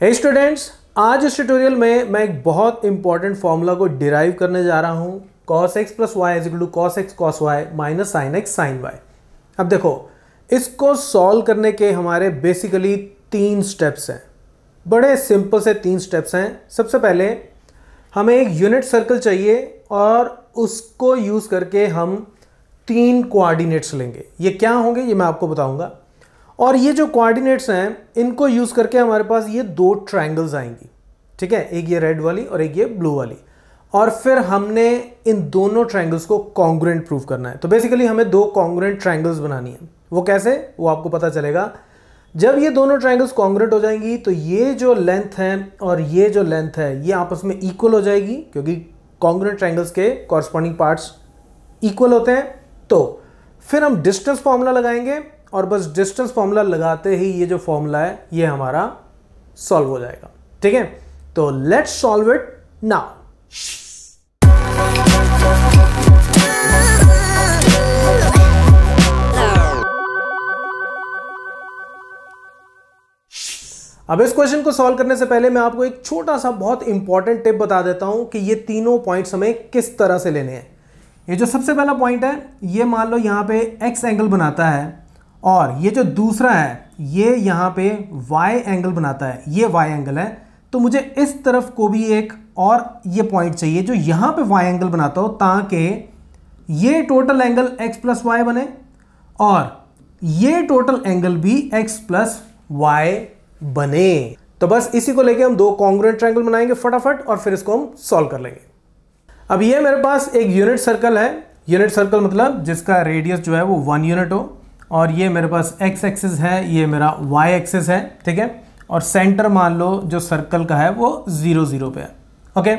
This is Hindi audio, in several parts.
हे hey स्टूडेंट्स आज इस ट्यूटोरियल में मैं एक बहुत इंपॉर्टेंट फॉर्मूला को डिराइव करने जा रहा हूँ cos X plus Y is equal to cos X cos Y minus sine X sine Y अब देखो इसको सॉल्व करने के हमारे बेसिकली तीन स्टेप्स हैं बड़े सिंपल से तीन स्टेप्स हैं सबसे पहले हमें एक यूनिट सर्कल चाहिए और उसको यूज़ करके हम तीन कोऑर्डिनेट्स लेंगे ये क्या होंगे ये मैं आपको बताऊंगा और ये जो कोऑर्डिनेट्स हैं इनको यूज़ करके हमारे पास ये दो ट्रायंगल्स आएंगी ठीक है एक ये रेड वाली और एक ये ब्लू वाली और फिर हमने इन दोनों ट्रायंगल्स को कॉन्ग्रेंट प्रूव करना है तो बेसिकली हमें दो कॉन्ग्रेंट ट्रायंगल्स बनानी है वो कैसे वो आपको पता चलेगा जब ये दोनों ट्रायंगल्स कॉन्ग्रेंट हो जाएंगी तो ये जो लेंथ है और ये जो लेंथ है ये आपस में इक्वल हो जाएगी क्योंकि कॉन्ग्रेंट ट्रायंगल्स के कॉरस्पॉन्डिंग पार्ट्स इक्वल होते हैं तो फिर हम डिस्टेंस फॉर्मूला लगाएंगे और बस डिस्टेंस फॉर्मूला लगाते ही ये जो फॉर्मूला है ये हमारा सॉल्व हो जाएगा ठीक है तो लेट्स सॉल्व इट नाउ अब इस क्वेश्चन को सॉल्व करने से पहले मैं आपको एक छोटा सा बहुत इंपॉर्टेंट टिप बता देता हूं कि ये तीनों पॉइंट्स हमें किस तरह से लेने हैं ये जो सबसे पहला पॉइंट है ये मान लो यहां पे एक्स एंगल बनाता है और ये जो दूसरा है ये यहाँ पे वाई एंगल बनाता है ये वाई एंगल है तो मुझे इस तरफ को भी एक और ये पॉइंट चाहिए जो यहाँ पे वाई एंगल बनाता हो ताकि ये total angle x plus Y बने और ये टोटल एंगल भी x प्लस वाई बने तो बस इसी को लेके हम दो कॉन्ग्रेंट ट्रैंगल बनाएंगे फटाफट और फिर इसको हम सॉल्व कर लेंगे अब ये मेरे पास एक यूनिट सर्कल है यूनिट सर्कल मतलब जिसका रेडियस जो है वो वन यूनिट हो और ये मेरे पास एक्स एक्सेस है ये मेरा वाई एक्सेस है ठीक है और सेंटर मान लो जो सर्कल का है वो ज़ीरो ज़ीरो पे है ओके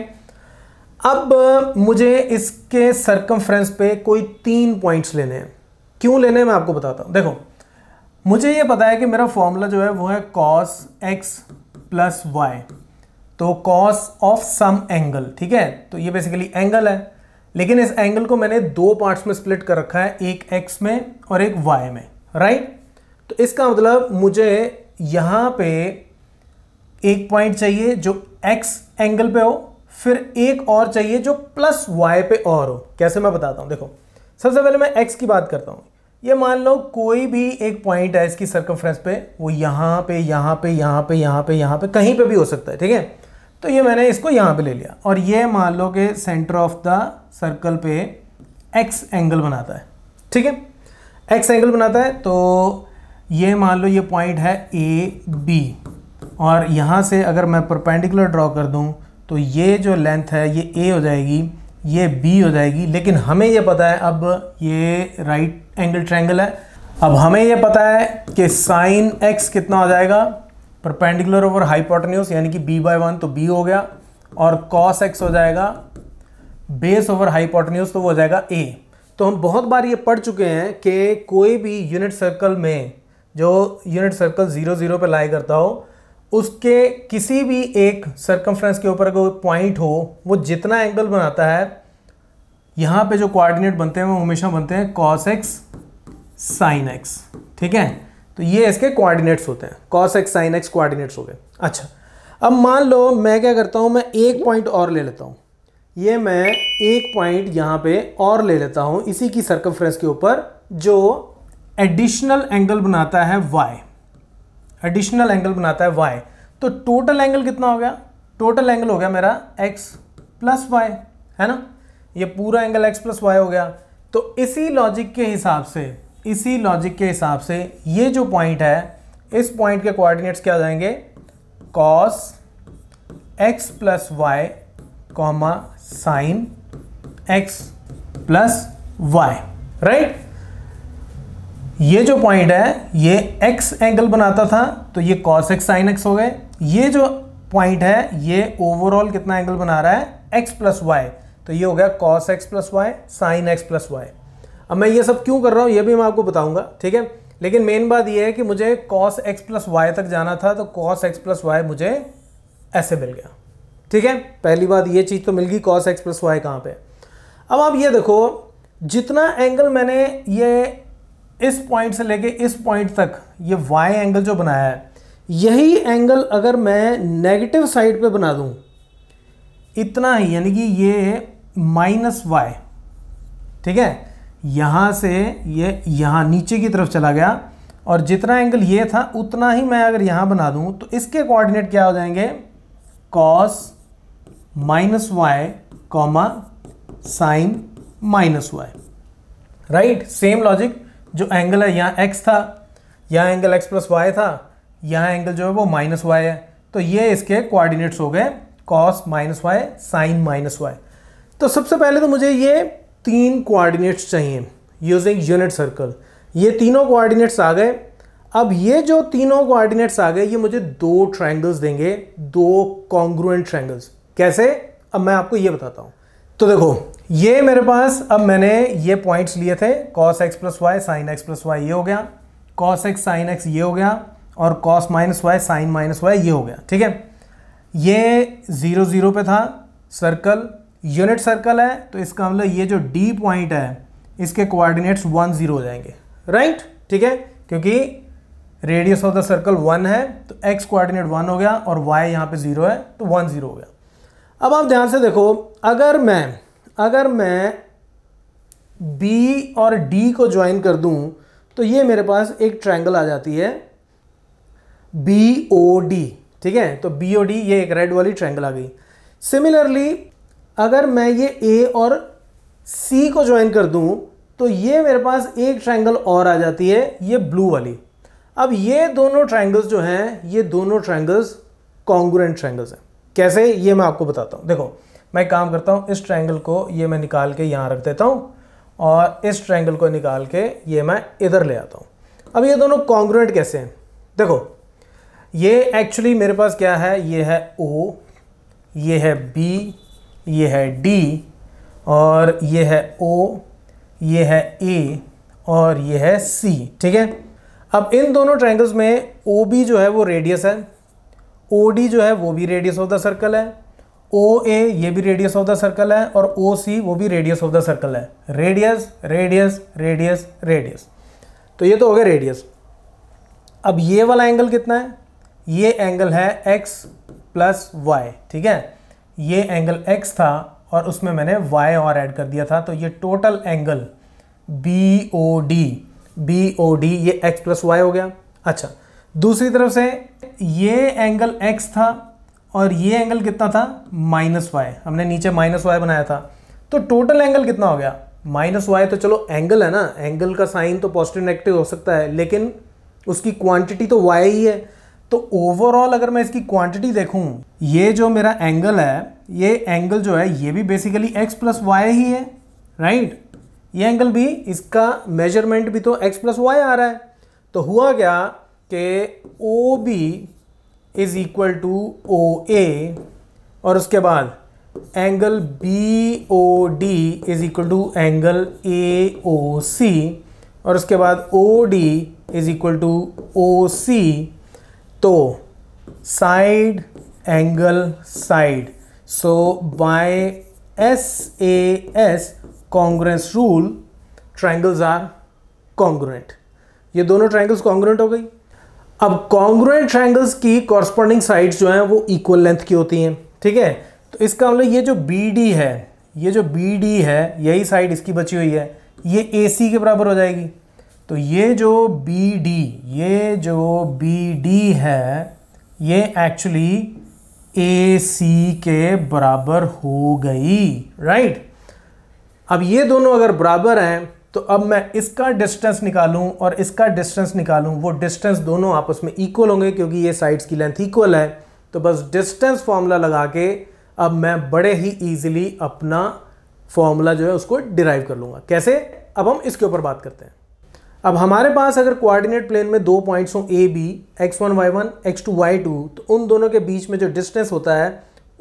अब uh, मुझे इसके सर्कमफ्रेंस पे कोई तीन पॉइंट्स लेने हैं क्यों लेने हैं मैं आपको बताता हूँ देखो मुझे ये पता है कि मेरा फॉर्मूला जो है वो है कॉस एक्स प्लस वाई तो कॉस ऑफ सम एंगल ठीक है तो ये बेसिकली एंगल है लेकिन इस एंगल को मैंने दो पार्ट्स में स्प्लिट कर रखा है एक एक्स में और एक वाई में राइट तो इसका मतलब मुझे यहां पे एक पॉइंट चाहिए जो एक्स एंगल पे हो फिर एक और चाहिए जो प्लस वाई पे और हो कैसे मैं बताता हूं देखो सबसे पहले मैं एक्स की बात करता हूँ ये मान लो कोई भी एक पॉइंट है इसकी सर्कमफ्रेंस पे वो यहां पे यहां पे यहां पे यहां पे यहां पे कहीं पे भी हो सकता है ठीक है तो ये मैंने इसको यहाँ पे ले लिया और ये मान लो कि सेंटर ऑफ द सर्कल पे एक्स एंगल बनाता है ठीक है एक्स एंगल बनाता है तो ये मान लो ये पॉइंट है ए बी और यहाँ से अगर मैं परपेंडिकुलर ड्रॉ कर दूँ तो ये जो लेंथ है ये ए हो जाएगी ये बी हो जाएगी लेकिन हमें ये पता है अब ये राइट एंगल ट्रैंगल है अब हमें ये पता है कि साइन एक्स कितना हो जाएगा परपेंडिकुलर ओवर हाइपोटन्यूस यानी कि बी बाय वन तो बी हो गया और कॉस एक्स हो जाएगा बेस ओवर हाइपोटन्यूस तो वो हो जाएगा ए तो हम बहुत बार ये पढ़ चुके हैं कि कोई भी यूनिट सर्कल में जो यूनिट सर्कल जीरो जीरो पर लाई करता हो उसके किसी भी एक सर्कमफ्रेंस के ऊपर कोई पॉइंट हो वो जितना एंगल बनाता है यहाँ पे जो कोऑर्डिनेट बनते हैं वो हमेशा बनते हैं कॉस एक्स साइन एक्स ठीक है तो ये इसके कोऑर्डिनेट्स होते हैं cos X sine X coordinates हो गए अच्छा अब मान लो मैं क्या करता हूँ मैं एक पॉइंट और ले लेता हूँ ये मैं एक पॉइंट यहाँ पे और ले लेता हूँ इसी की सर्कमफ्रेंस के ऊपर जो एडिशनल एंगल बनाता है वाई एडिशनल एंगल बनाता है वाई तो टोटल एंगल कितना हो गया टोटल एंगल हो गया मेरा एक्स प्लस वाई है ना ये पूरा एंगल एक्स प्लस वाई हो गया तो इसी लॉजिक के हिसाब से इसी लॉजिक के हिसाब से ये जो पॉइंट है इस पॉइंट के कोऑर्डिनेट्स क्या हो जाएंगे cos X plus Y comma sine X plus Y right ये जो पॉइंट है ये एक्स एंगल बनाता था तो ये कॉस एक्स साइन एक्स हो गए ये जो पॉइंट है ये ओवरऑल कितना एंगल बना रहा है एक्स प्लस वाई तो ये हो गया cos X plus Y sine X plus Y अब मैं ये सब क्यों कर रहा हूँ ये भी मैं आपको बताऊँगा ठीक है लेकिन मेन बात यह है कि मुझे कॉस एक्स प्लस वाई तक जाना था तो कॉस एक्स प्लस वाई मुझे ऐसे मिल गया ठीक है पहली बात ये चीज़ तो मिल गई कॉस एक्स प्लस वाई कहाँ पर अब आप ये देखो जितना एंगल मैंने ये इस पॉइंट से लेके इस पॉइंट तक ये वाई एंगल जो बनाया है यही एंगल अगर मैं नेगेटिव साइड पे बना दूं इतना ही यानी कि ये माइनस वाई ठीक है यहाँ से ये यहाँ नीचे की तरफ चला गया और जितना एंगल ये था उतना ही मैं अगर यहाँ बना दूँ तो इसके कोऑर्डिनेट क्या हो जाएंगे cos minus Y comma sine minus Y right same logic जो एंगल है यहाँ एक्स था यहाँ एंगल एक्स प्लस वाई था यहाँ एंगल जो है वो माइनस वाई है तो ये इसके कोऑर्डिनेट्स हो गए cos minus Y sine minus Y तो सबसे पहले तो मुझे ये तीन कोऑर्डिनेट्स चाहिए यूजिंग यूनिट सर्कल ये तीनों कोऑर्डिनेट्स आ गए अब ये जो तीनों कोऑर्डिनेट्स आ गए ये मुझे दो ट्रायंगल्स देंगे दो कॉन्ग्रुएंट ट्रायंगल्स कैसे अब मैं आपको ये बताता हूँ तो देखो ये मेरे पास अब मैंने ये पॉइंट्स लिए थे cos X plus Y sine X plus Y ये हो गया कॉस एक्स साइन एक्स ये हो गया और cos minus Y sine minus Y ये हो गया ठीक है ये ज़ीरो ज़ीरो पे था सर्कल यूनिट सर्कल है तो इसका मतलब ये जो डी पॉइंट है इसके कोऑर्डिनेट्स वन जीरो हो जाएंगे राइट ठीक है क्योंकि radius of the circle one है तो एक्स कोऑर्डिनेट वन हो गया और वाई यहाँ पे ज़ीरो है तो वन ज़ीरो हो गया अब आप ध्यान से देखो अगर मैं अगर मैं बी और डी को ज्वाइन कर दूँ तो ये मेरे पास एक ट्रायंगल आ जाती है बी ओ डी ठीक है तो बी ओ डी ये एक रेड वाली ट्रायंगल आ गई सिमिलरली अगर मैं ये ए और सी को ज्वाइन कर दूँ तो ये मेरे पास एक ट्रायंगल और आ जाती है ये ब्लू वाली अब ये दोनों ट्रायंगल्स जो हैं ये दोनों ट्रायंगल्स कॉन्ग्रेंट ट्रायंगल्स हैं कैसे ये मैं आपको बताता हूँ देखो मैं काम करता हूँ इस ट्रायंगल को ये मैं निकाल के यहाँ रख देता हूँ और इस ट्रायंगल को निकाल के ये मैं इधर ले आता हूँ अब ये दोनों कॉन्ग्रेंट कैसे हैं देखो ये एक्चुअली मेरे पास क्या है ये है ओ ये है बी ये है डी और ये है ओ ये है ए और ये है सी ठीक है अब इन दोनों ट्रायंगल्स में ओ बी जो है वो रेडियस है ओ डी जो है वो भी रेडियस ऑफ द सर्कल है ओ ए ये भी रेडियस ऑफ द सर्कल है और ओ सी वो भी रेडियस ऑफ द सर्कल है रेडियस रेडियस रेडियस रेडियस तो ये तो हो गया रेडियस अब ये वाला एंगल कितना है ये एंगल है एक्स प्लस वाई ठीक है ये एंगल x था और उसमें मैंने y और ऐड कर दिया था तो ये total angle B O D B O D ये x प्लस वाई हो गया अच्छा दूसरी तरफ से ये एंगल x था और ये एंगल कितना था माइनस वाई हमने नीचे माइनस वाई बनाया था तो टोटल एंगल कितना हो गया माइनस वाई तो चलो एंगल है ना एंगल का साइन तो पॉजिटिव नेगेटिव हो सकता है लेकिन उसकी क्वांटिटी तो वाई ही है तो ओवरऑल अगर मैं इसकी क्वांटिटी देखूं ये जो मेरा एंगल है ये एंगल जो है ये भी बेसिकली x प्लस वाई ही है राइट right? ये एंगल भी इसका मेजरमेंट भी तो x प्लस वाई आ रहा है तो हुआ क्या कि O B is equal to O A और उसके बाद angle B O D is equal to angle A O C और उसके बाद O D is equal to O C तो side angle side so by S A S congruence rule triangles are congruent ये दोनों ट्राइंगल्स कॉन्ग्रुएंट हो गई अब कॉन्ग्रुएंट ट्राइंगल्स की कॉरस्पॉन्डिंग साइड्स जो हैं वो इक्वल लेंथ की होती हैं ठीक है तो इसका मतलब ये जो बी डी है ये जो बी डी है यही साइड इसकी बची हुई है ये ए सी के बराबर हो जाएगी तो ये जो बी डी ये जो बी डी है ये एक्चुअली ए सी के बराबर हो गई राइट अब ये दोनों अगर बराबर हैं तो अब मैं इसका डिस्टेंस निकालूं और इसका डिस्टेंस निकालूं वो डिस्टेंस दोनों आपस में इक्वल होंगे क्योंकि ये साइड्स की लेंथ इक्वल है तो बस डिस्टेंस फॉर्मूला लगा के अब मैं बड़े ही इजीली अपना फॉर्मूला जो है उसको डिराइव कर लूँगा कैसे अब हम इसके ऊपर बात करते हैं अब हमारे पास अगर कोऑर्डिनेट प्लेन में दो पॉइंट्स हों A B X one Y one X two Y two तो उन दोनों के बीच में जो डिस्टेंस होता है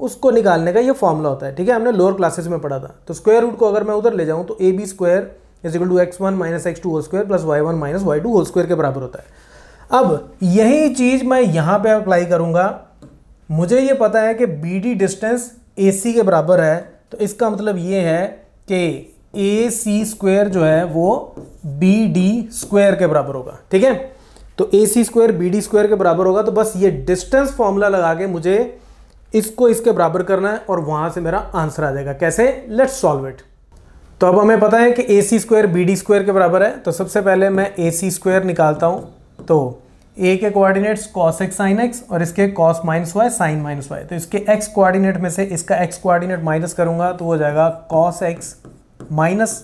उसको निकालने का ये फॉर्मूला होता है ठीक है हमने लोअर क्लासेस में पढ़ा था तो स्क्वायर रूट को अगर मैं उधर ले जाऊँ तो A B square is equal to X one minus X two whole square plus Y one minus Y two whole square के बराबर होता है अब यही चीज़ मैं यहाँ पर अप्लाई करूँगा मुझे ये पता है कि B D distance A C के बराबर है तो इसका मतलब ये है कि ए सी स्क्वायर जो है वो बी डी स्क्वायर के बराबर होगा ठीक है तो A C square B D square के बराबर होगा तो बस ये डिस्टेंस फॉर्मूला लगा के मुझे इसको इसके बराबर करना है और वहां से मेरा आंसर आ जाएगा कैसे लेट्स सॉल्व इट तो अब हमें पता है कि A C square B D square के बराबर है तो सबसे पहले मैं ए सी स्क्वायर निकालता हूँ तो ए के coordinates cos X sine X और इसके cos minus Y sine minus Y तो इसके एक्स कोऑर्डिनेट में से इसका एक्स कोऑर्डिनेट माइनस करूंगा तो हो जाएगा cos X minus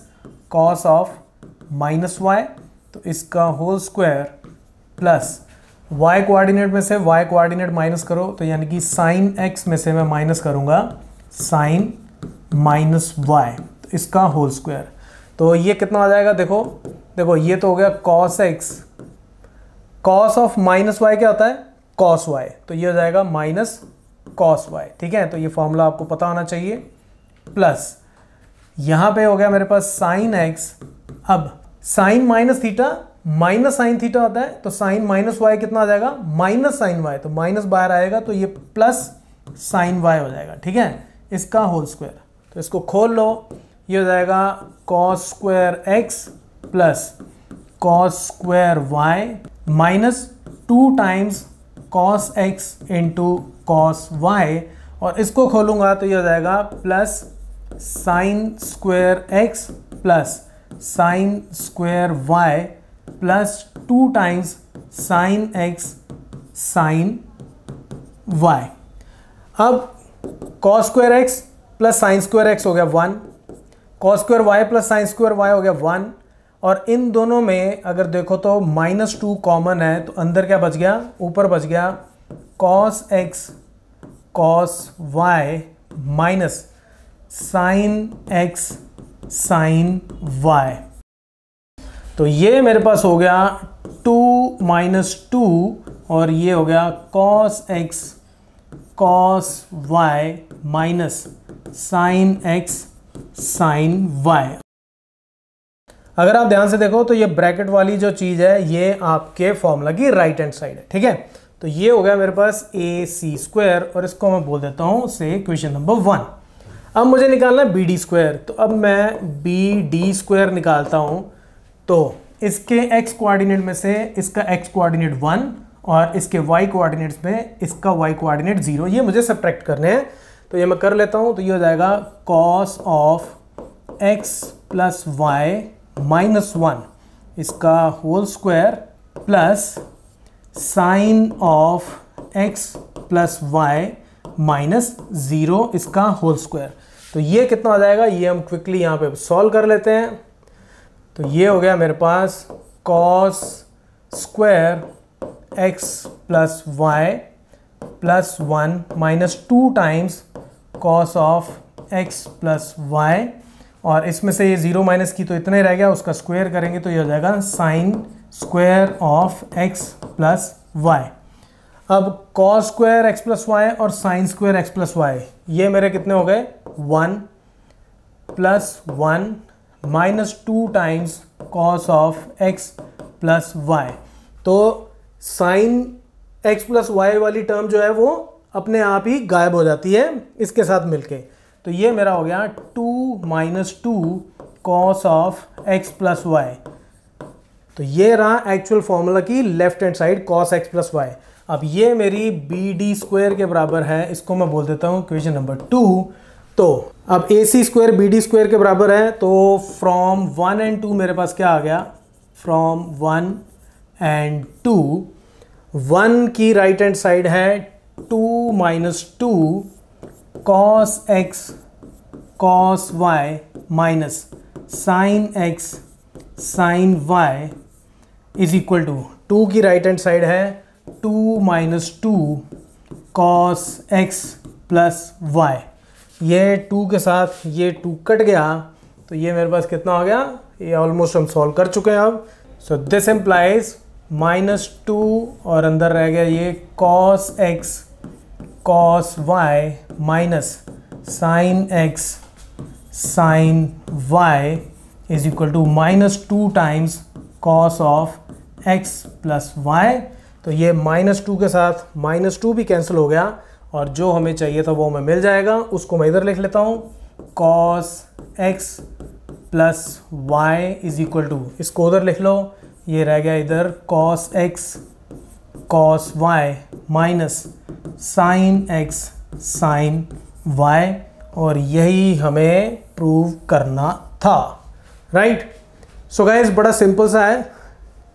cos of minus Y तो इसका whole square plus Y coordinate में से वाई कोऑर्डिनेट माइनस करो तो यानी कि साइन एक्स में से मैं माइनस करूंगा साइन माइनस वाई तो इसका होल स्क्वायर तो ये कितना आ जाएगा देखो देखो ये तो हो गया cos X cos of minus Y क्या होता है कॉस वाई तो ये हो जाएगा माइनस कॉस वाई ठीक है तो ये फॉर्मूला आपको पता होना चाहिए प्लस यहां पे हो गया मेरे पास साइन एक्स अब sine minus theta minus sine theta होता है तो साइन माइनस वाई कितना आ जाएगा माइनस साइन वाई तो माइनस बाहर आएगा तो ये प्लस साइन वाई हो जाएगा ठीक है इसका होल स्क्वायर तो इसको खोल लो ये हो जाएगा cos square X plus cos square Y minus two times cos X into cos Y और इसको खोलूंगा तो ये हो जाएगा plus sine square X plus sine square Y plus two times sine X sine Y अब cos square X plus sine square X हो गया one cos square Y plus sine square Y हो गया वन और इन दोनों में अगर देखो तो माइनस टू कॉमन है तो अंदर क्या बच गया ऊपर बच गया cos X cos Y minus sine X sine Y तो ये मेरे पास हो गया टू माइनस टू और ये हो गया cos X cos Y minus sine X sine Y अगर आप ध्यान से देखो तो ये ब्रैकेट वाली जो चीज है ये आपके फॉर्मूला की राइट हैंड साइड है ठीक है तो ये हो गया मेरे पास ए सी स्क्वायर और इसको मैं बोल देता हूं से क्वेश्चन नंबर वन अब मुझे निकालना बी डी स्क्वायर तो अब मैं बी डी स्क्वायर निकालता हूँ तो इसके एक्स कोऑर्डिनेट में से इसका एक्स कोऑर्डिनेट वन और इसके वाई कोऑर्डिनेट्स में इसका वाई कोऑर्डिनेट ज़ीरो ये मुझे सब्ट्रैक्ट करने हैं तो ये मैं कर लेता हूँ तो ये हो जाएगा cos of X plus Y minus one इसका whole square plus sine of X plus Y minus zero इसका होल स्क्वायर तो ये कितना आ जाएगा ये हम क्विकली यहाँ पे सॉल्व कर लेते हैं तो ये हो गया मेरे पास cos square X plus Y plus one minus two times cos of X plus Y और इसमें से ये ज़ीरो माइनस की तो इतने रह गया उसका स्क्वायर करेंगे तो ये हो जाएगा sine square of X plus Y अब cos square X plus Y और sine square X plus Y ये मेरे कितने हो गए one plus one minus two times cos of X plus Y तो साइन एक्स प्लस वाई वाली टर्म जो है वो अपने आप ही गायब हो जाती है इसके साथ मिलके तो ये मेरा हो गया two minus two cos of X plus Y तो ये रहा एक्चुअल फॉर्मूला की left hand side cos X plus Y अब ये मेरी बी डी स्क्वायर के बराबर है इसको मैं बोल देता हूँ क्वेश्चन नंबर टू तो अब A C square B D square के बराबर है तो फ्रॉम वन एंड टू मेरे पास क्या आ गया from one and two one की राइट हैंड साइड है two minus two cos X cos Y minus sine X sine Y is equal to two की राइट हैंड साइड है two minus two cos X plus Y ये टू के साथ ये टू कट गया तो ये मेरे पास कितना हो गया ये ऑलमोस्ट हम सॉल्व कर चुके हैं अब so this implies minus two और अंदर रह गया ये cos X cos Y minus sine X sine Y is equal to minus two times cos of X plus Y तो ये माइनस टू के साथ माइनस टू भी कैंसिल हो गया और जो हमें चाहिए था वो हमें मिल जाएगा उसको मैं इधर लिख लेता हूँ cos X plus Y is equal to इसको उधर लिख लो ये रह गया इधर cos X cos Y minus sine X sine Y और यही हमें प्रूव करना था राइट सो गाइज बड़ा सिंपल सा है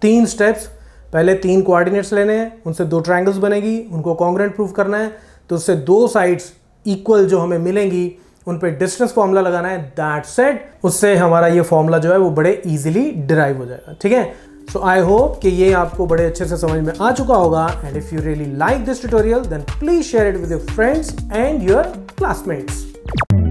तीन स्टेप्स पहले तीन कोऑर्डिनेट्स लेने हैं उनसे दो ट्राइंगल्स बनेगी उनको कॉन्ग्रेंट प्रूव करना है तो उससे दो साइड्स इक्वल जो हमें मिलेंगी उन पर डिस्टेंस फॉर्मूला लगाना है दैट सेट उससे हमारा ये फॉर्मूला जो है वो बड़े ईजिली डिराइव हो जाएगा ठीक है सो आई होप कि ये आपको बड़े अच्छे से समझ में आ चुका होगा and if you really like this tutorial then please share it with your friends and your classmates